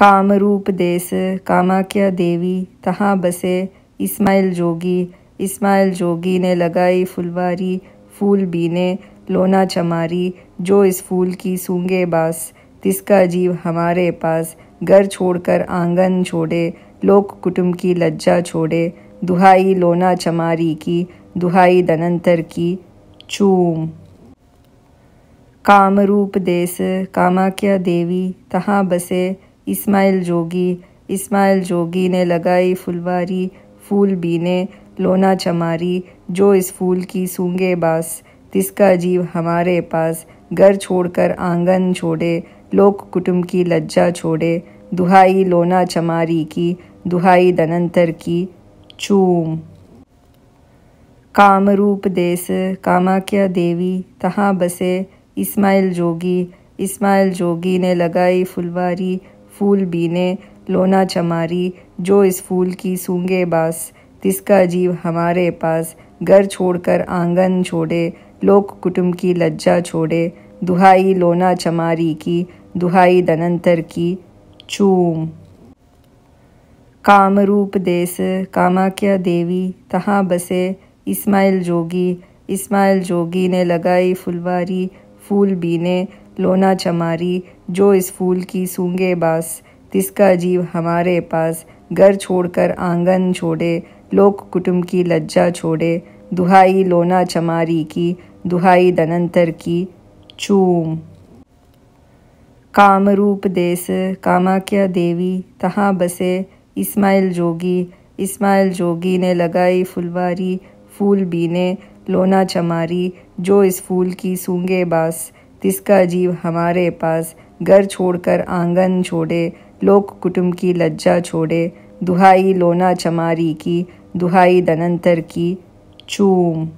कामरूप देश कामाख्या देवी तहाँ बसे इस्माइल जोगी इस्माइल जोगी ने लगाई फुलवारी फूल बीने लोना चमारी जो इस फूल की सूंगे बास तिसका जीव हमारे पास घर छोड़कर आंगन छोड़े लोक कुटुम्ब की लज्जा छोड़े दुहाई लोना चमारी की दुहाई दनंतर की चूम कामरूप देश कामाख्या देवी तहाँ बसे इस्माइल जोगी इस्माइल जोगी ने लगाई फुलवारी फूल बीने लोना चमारी जो इस फूल की सूंगे बास तिसका जीव हमारे पास घर छोड़कर आंगन छोड़े लोक कुटुम्ब की लज्जा छोड़े दुहाई लोना चमारी की दुहाई दनंतर की चूम कामरूप देस कामाख्या देवी तहाँ बसे इस्माइल जोगी इस्माइल जोगी ने लगाई फुलवारी फूल बीने लोना चमारी जो इस फूल की सूंगे बास तिसका जीव हमारे पास घर छोड़कर आंगन छोड़े लोक कुटुंब की लज्जा छोड़े दुहाई लोना चमारी की दुहाई दनंतर की चूम कामरूप देस कामाख्या देवी तहाँ बसे इस्माइल जोगी इस्माइल जोगी ने लगाई फुलवारी फूल बीने लोना चमारी जो इस फूल की सूंगे बास तिसका जीव हमारे पास घर छोड़कर आंगन छोड़े लोक कुटुंब की लज्जा छोड़े दुहाई लोना चमारी की दुहाई दनंतर की चूम कामरूप देस कामाख्या देवी तहाँ बसे इस्माइल जोगी इस्माइल जोगी ने लगाई फुलवारी फूल बीने लोना चमारी जो इस फूल की सूंगे बास तिसका जीव हमारे पास घर छोड़कर आंगन छोड़े लोक कुटुंब की लज्जा छोड़े दुहाई लोना चमारी की दुहाई दनंतर की चूम